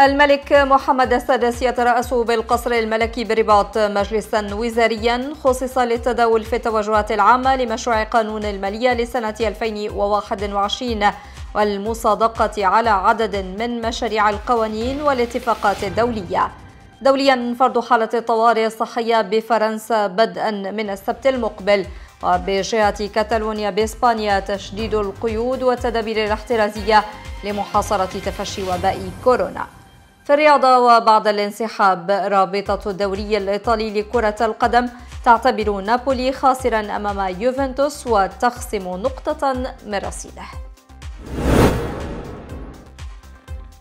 الملك محمد السادس يترأس بالقصر الملكي بالرباط مجلسا وزاريا خصص للتداول في التوجهات العامة لمشروع قانون المالية لسنة 2021 والمصادقة على عدد من مشاريع القوانين والاتفاقات الدولية دوليا فرض حالة الطوارئ الصحية بفرنسا بدءا من السبت المقبل وبجهة كاتالونيا بإسبانيا تشديد القيود والتدابير الاحترازية لمحاصرة تفشي وباء كورونا في الرياضة وبعد الانسحاب رابطة الدوري الإيطالي لكرة القدم تعتبر نابولي خاسرا أمام يوفنتوس وتخصم نقطة من رصيده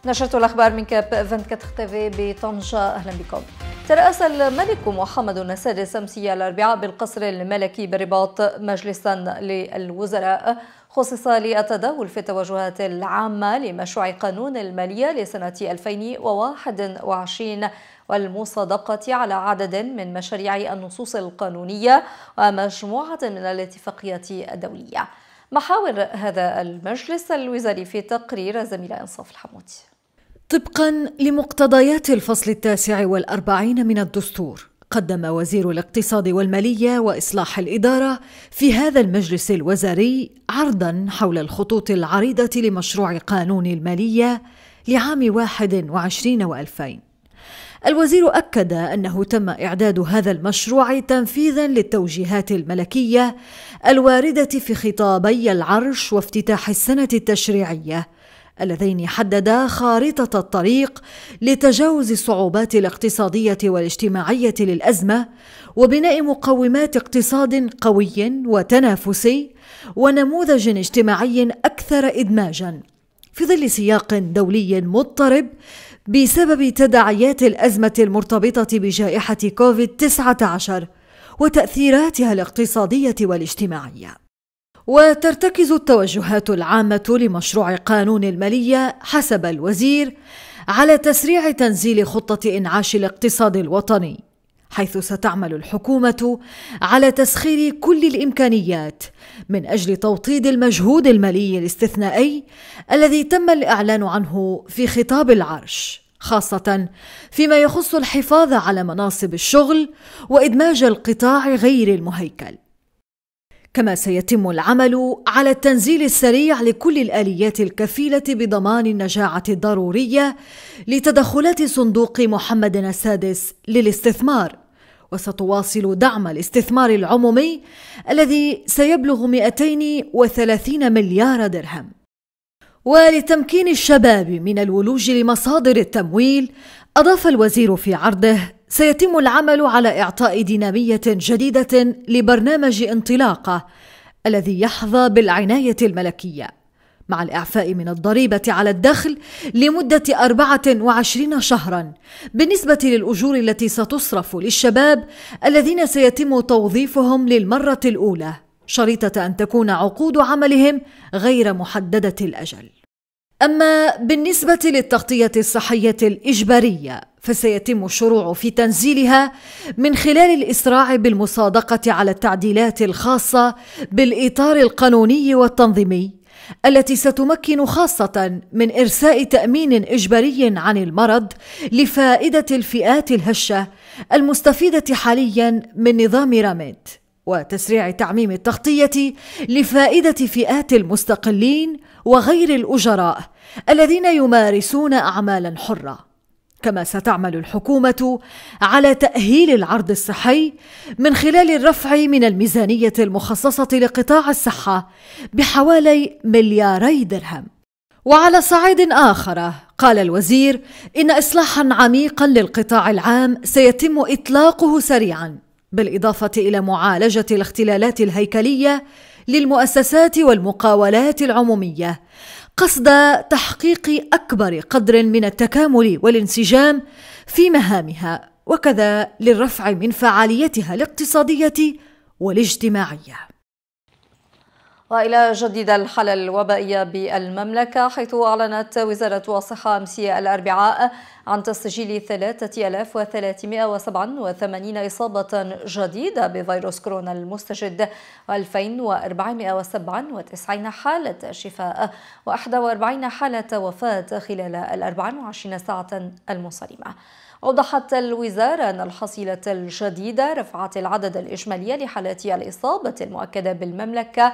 نشرة الأخبار من كاب 24 تي في بطنجة أهلا بكم ترأس الملك محمد السادس أمس الأربعاء بالقصر الملكي بالرباط مجلسا للوزراء خصص للتداول في التوجهات العامة لمشروع قانون المالية لسنة 2021 والمصادقة على عدد من مشاريع النصوص القانونية ومجموعة من الاتفاقيات الدولية محاور هذا المجلس الوزاري في تقرير زميل انصاف الحمودي طبقا لمقتضيات الفصل التاسع والأربعين من الدستور قدم وزير الاقتصاد والماليه واصلاح الاداره في هذا المجلس الوزاري عرضا حول الخطوط العريضه لمشروع قانون الماليه لعام 21 و2000 الوزير أكد أنه تم إعداد هذا المشروع تنفيذا للتوجيهات الملكية الواردة في خطابي العرش وافتتاح السنة التشريعية اللذين حددا خارطه الطريق لتجاوز الصعوبات الاقتصاديه والاجتماعيه للازمه وبناء مقومات اقتصاد قوي وتنافسي ونموذج اجتماعي اكثر ادماجا في ظل سياق دولي مضطرب بسبب تداعيات الازمه المرتبطه بجائحه كوفيد 19 وتاثيراتها الاقتصاديه والاجتماعيه وترتكز التوجهات العامة لمشروع قانون المالية حسب الوزير على تسريع تنزيل خطة إنعاش الاقتصاد الوطني، حيث ستعمل الحكومة على تسخير كل الإمكانيات من أجل توطيد المجهود المالي الاستثنائي الذي تم الإعلان عنه في خطاب العرش. خاصة فيما يخص الحفاظ على مناصب الشغل وإدماج القطاع غير المهيكل. كما سيتم العمل على التنزيل السريع لكل الآليات الكفيلة بضمان النجاعة الضرورية لتدخلات صندوق محمد السادس للاستثمار وستواصل دعم الاستثمار العمومي الذي سيبلغ 230 مليار درهم ولتمكين الشباب من الولوج لمصادر التمويل أضاف الوزير في عرضه سيتم العمل على إعطاء دينامية جديدة لبرنامج انطلاقة الذي يحظى بالعناية الملكية مع الإعفاء من الضريبة على الدخل لمدة 24 شهرا بالنسبة للأجور التي ستصرف للشباب الذين سيتم توظيفهم للمرة الأولى شريطة أن تكون عقود عملهم غير محددة الأجل أما بالنسبة للتغطية الصحية الإجبارية فسيتم الشروع في تنزيلها من خلال الاسراع بالمصادقه على التعديلات الخاصه بالاطار القانوني والتنظيمي التي ستمكن خاصة من إرساء تأمين إجباري عن المرض لفائدة الفئات الهشة المستفيدة حاليا من نظام راميد وتسريع تعميم التغطية لفائدة فئات المستقلين وغير الأجراء الذين يمارسون أعمالا حرة كما ستعمل الحكومة على تأهيل العرض الصحي من خلال الرفع من الميزانية المخصصة لقطاع الصحة بحوالي ملياري درهم. وعلى صعيد آخر قال الوزير إن إصلاحا عميقا للقطاع العام سيتم إطلاقه سريعا بالإضافة إلى معالجة الاختلالات الهيكلية للمؤسسات والمقاولات العمومية قصد تحقيق اكبر قدر من التكامل والانسجام في مهامها وكذا للرفع من فعاليتها الاقتصاديه والاجتماعيه وإلى جديد الحالة الوبائية بالمملكة حيث أعلنت وزارة الصحة أمس الأربعاء عن تسجيل 3387 إصابة جديدة بفيروس كورونا المستجد و2497 حالة شفاء و41 حالة وفاة خلال ال 24 ساعة المنصرمة. أوضحت الوزارة أن الحصيلة الجديدة رفعت العدد الإجمالي لحالات الإصابة المؤكدة بالمملكة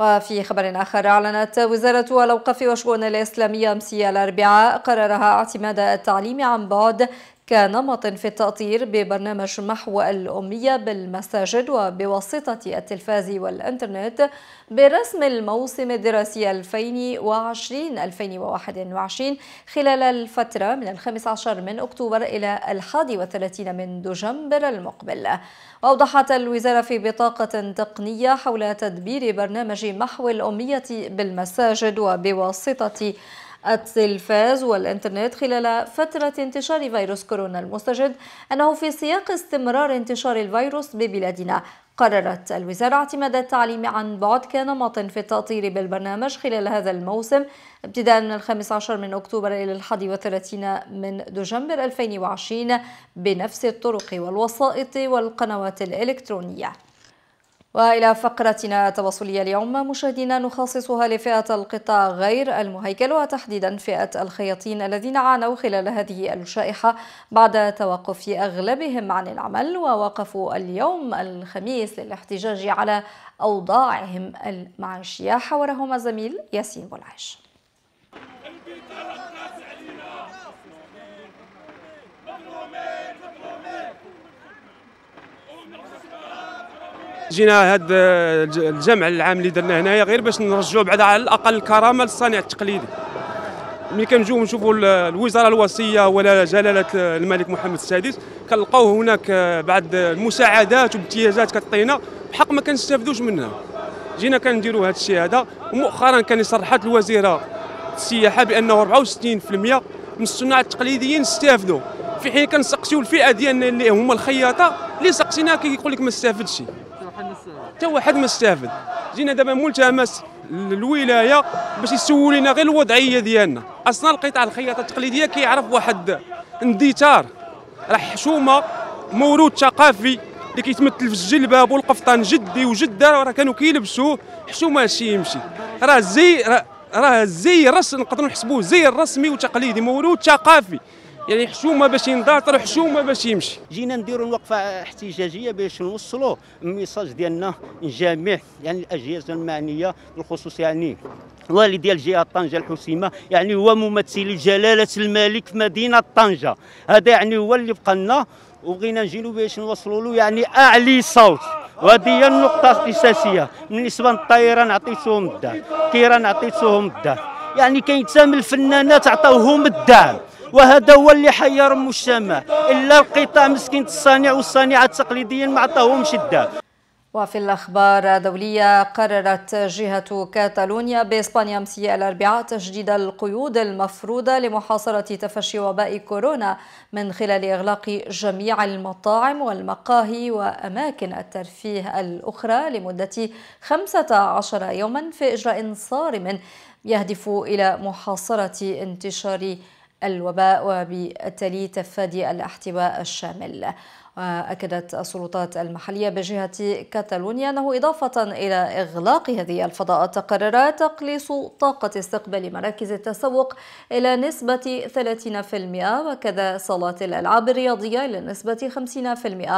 وفي خبر آخر أعلنت وزارة الأوقاف والشؤون الإسلامية أمس الأربعاء قرارها اعتماد التعليم عن بعد كنمط في التأطير ببرنامج محو الأمية بالمساجد وبواسطة التلفاز والإنترنت برسم الموسم الدراسي 2020-2021 خلال الفترة من 15 من أكتوبر إلى 31 من دجنبر المقبل أوضحت الوزارة في بطاقة تقنية حول تدبير برنامج محو الأمية بالمساجد وبواسطة التلفاز والإنترنت خلال فترة انتشار فيروس كورونا المستجد أنه في سياق استمرار انتشار الفيروس ببلادنا قررت الوزارة اعتماد التعليم عن بعد كنمط في التأطير بالبرنامج خلال هذا الموسم ابتداء من الخامس عشر من أكتوبر إلى الحادي وثلاثين من دجنبر 2020 بنفس الطرق والوسائط والقنوات الإلكترونية وإلى فقرتنا التواصلية اليوم مشاهدينا نخصصها لفئة القطاع غير المهيكل وتحديدا فئة الخياطين الذين عانوا خلال هذه الشائحة بعد توقف أغلبهم عن العمل ووقفوا اليوم الخميس للاحتجاج على أوضاعهم المعيشية حورهما زميل ياسين بولعش جينا هذا الجمع العام اللي درناه هنايا غير باش نرجعوا بعدا على الاقل الكرامه للصانع التقليدي ملي كنجيو نشوفوا الوزاره الوصيه ولا جلاله الملك محمد السادس كنلقاو هناك بعض المساعدات وابتيازات كتعطينا بحق ما كنستافدوش منها جينا كنديروا هذا الشيء هذا ومؤخرا كان صرحت الوزيره السياحه بانه 64% من الصناع التقليديين استافدوا في حين كنسقسيو الفئه ديالنا اللي هما الخياطه اللي سقسيناها كيقول لك ما استافدش حتى واحد ما استافد جينا دابا ملتمس الولايه باش يسولوا لنا غير الوضعيه ديالنا اصلا القطاع الخياطه التقليديه كيعرف واحد اندثار راه حشومه موروث ثقافي اللي كيتمثل في الجلباب والقفطان جدي وجده راه كانوا كيلبسوه حشومه شي يمشي راه زي راه زي رسم نقدروا نحسبوه زي الرسمي وتقليدي موروث ثقافي يعني حشومه باش ينضاطر حشومه باش يمشي جينا نديروا وقفه احتجاجيه باش نوصلوا الميساج ديالنا للجميع يعني الاجهزه المعنيه بالخصوص يعني الوالد ديال جهه طنجه الحسيمه يعني هو ممثل جلاله الملك في مدينه طنجه هذا يعني هو اللي بقى لنا وبغينا نجيو باش نوصلوا له يعني اعلي صوت وهذه هي النقطه الاساسيه بالنسبه للطيران عطيتهم الدعم كيران عطيتهم الدعم يعني كيتسامل الفنانات عطاوهم الدعم وهذا هو اللي حير المجتمع الا القطاع مسكين الصانع والصانعه التقليديين ما عطاهمش الدار وفي الأخبار الدوليه قررت جهة كاتالونيا بإسبانيا امس الأربعاء تشديد القيود المفروضة لمحاصرة تفشي وباء كورونا من خلال إغلاق جميع المطاعم والمقاهي وأماكن الترفيه الأخرى لمدة 15 يوما في إجراء صارم يهدف إلى محاصرة انتشار الوباء وبالتالي تفادي الاحتواء الشامل وأكدت السلطات المحلية بجهة كاتالونيا أنه إضافة إلى إغلاق هذه الفضاءات قرر تقليص طاقة استقبال مراكز التسوق إلى نسبة 30% وكذا صالات الألعاب الرياضية إلى نسبة 50%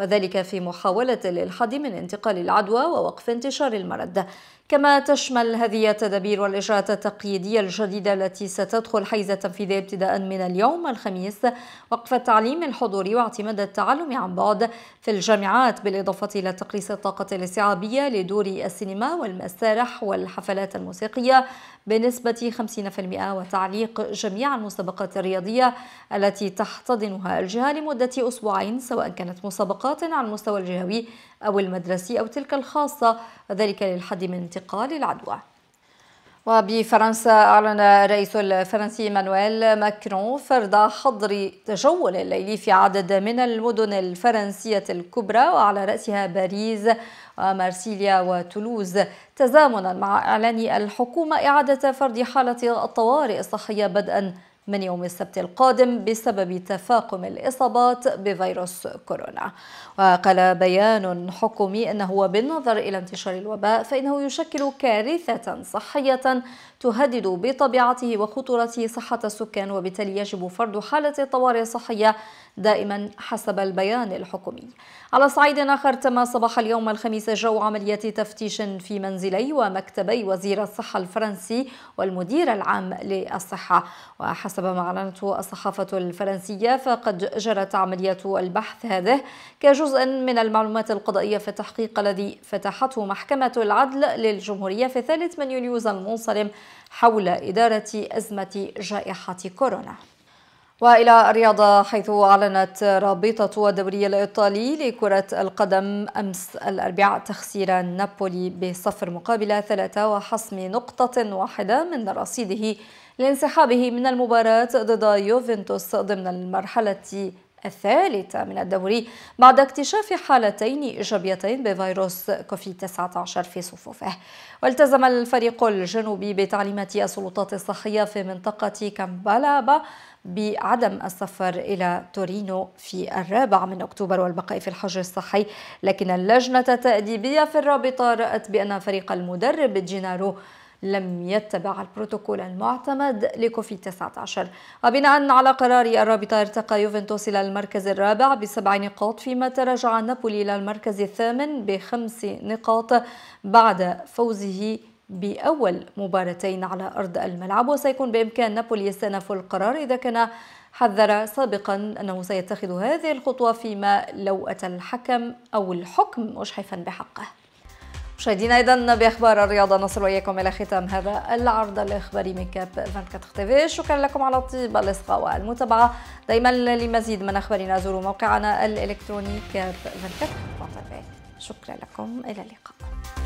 وذلك في محاولة للحد من انتقال العدوى ووقف انتشار المرض كما تشمل هذه التدابير والإجراءات التقييدية الجديدة التي ستدخل حيز التنفيذ ابتداء من اليوم الخميس وقف التعليم الحضوري واعتماد التعلم التعلم عن بعد في الجامعات بالإضافة إلى تقليص الطاقة الاستيعابية لدور السينما والمسارح والحفلات الموسيقية بنسبة 50% وتعليق جميع المسابقات الرياضية التي تحتضنها الجهة لمدة أسبوعين سواء كانت مسابقات على المستوى الجهوي أو المدرسي أو تلك الخاصة ذلك للحد من انتقال العدوى وبفرنسا أعلن الرئيس الفرنسي مانويل ماكرون فرض حظر تجول الليلي في عدد من المدن الفرنسية الكبرى وعلى رأسها باريس ومارسيليا وتولوز تزامنا مع إعلان الحكومة إعادة فرض حالة الطوارئ الصحية بدءا من يوم السبت القادم بسبب تفاقم الإصابات بفيروس كورونا وقال بيان حكومي أنه بالنظر إلى انتشار الوباء فإنه يشكل كارثة صحية تهدد بطبيعته وخطورته صحة السكان وبالتالي يجب فرض حالة طوارئ صحية دائما حسب البيان الحكومي على صعيد آخر تم صباح اليوم الخميس جو عملية تفتيش في منزلي ومكتبي وزير الصحة الفرنسي والمدير العام للصحة وحسب ما أعلنته الصحافة الفرنسية فقد جرت عملية البحث هذه كجزء من المعلومات القضائية في التحقيق الذي فتحته محكمة العدل للجمهورية في الثالث من يوليوز المنصرم حول إدارة أزمة جائحة كورونا وإلى الرياضة حيث أعلنت رابطة الدوري الإيطالي لكرة القدم أمس الأربعاء تخسير نابولي بصفر مقابل ثلاثة وحسم نقطة واحدة من رصيده لانسحابه من المباراة ضد يوفنتوس ضمن المرحلة الثالثة من الدوري بعد اكتشاف حالتين إيجابيتين بفيروس كوفيد 19 في صفوفه والتزم الفريق الجنوبي بتعليمات السلطات الصحية في منطقة كامبالابا بعدم السفر إلى تورينو في الرابع من أكتوبر والبقاء في الحجر الصحي لكن اللجنة التأديبية في الرابطة رأت بأن فريق المدرب جينارو لم يتبع البروتوكول المعتمد لكوفيد 19 وبناء على قرار الرابطة ارتقى يوفنتوس إلى المركز الرابع بسبع نقاط فيما تراجع نابولي إلى المركز الثامن بخمس نقاط بعد فوزه بأول مباراتين على أرض الملعب وسيكون بإمكان نابولي استئناف القرار إذا كان حذر سابقا أنه سيتخذ هذه الخطوة فيما لو أتى الحكم أو الحكم مشحفا بحقه مشاهدينا ايضا باخبار الرياضه نصل واياكم الى ختام هذا العرض الاخباري من كاب 24 تي في شكرا لكم على طيب الاصغاء والمتابعه دائما لمزيد من اخبارنا زوروا موقعنا الالكتروني كاب 24 تي في شكرا لكم الى اللقاء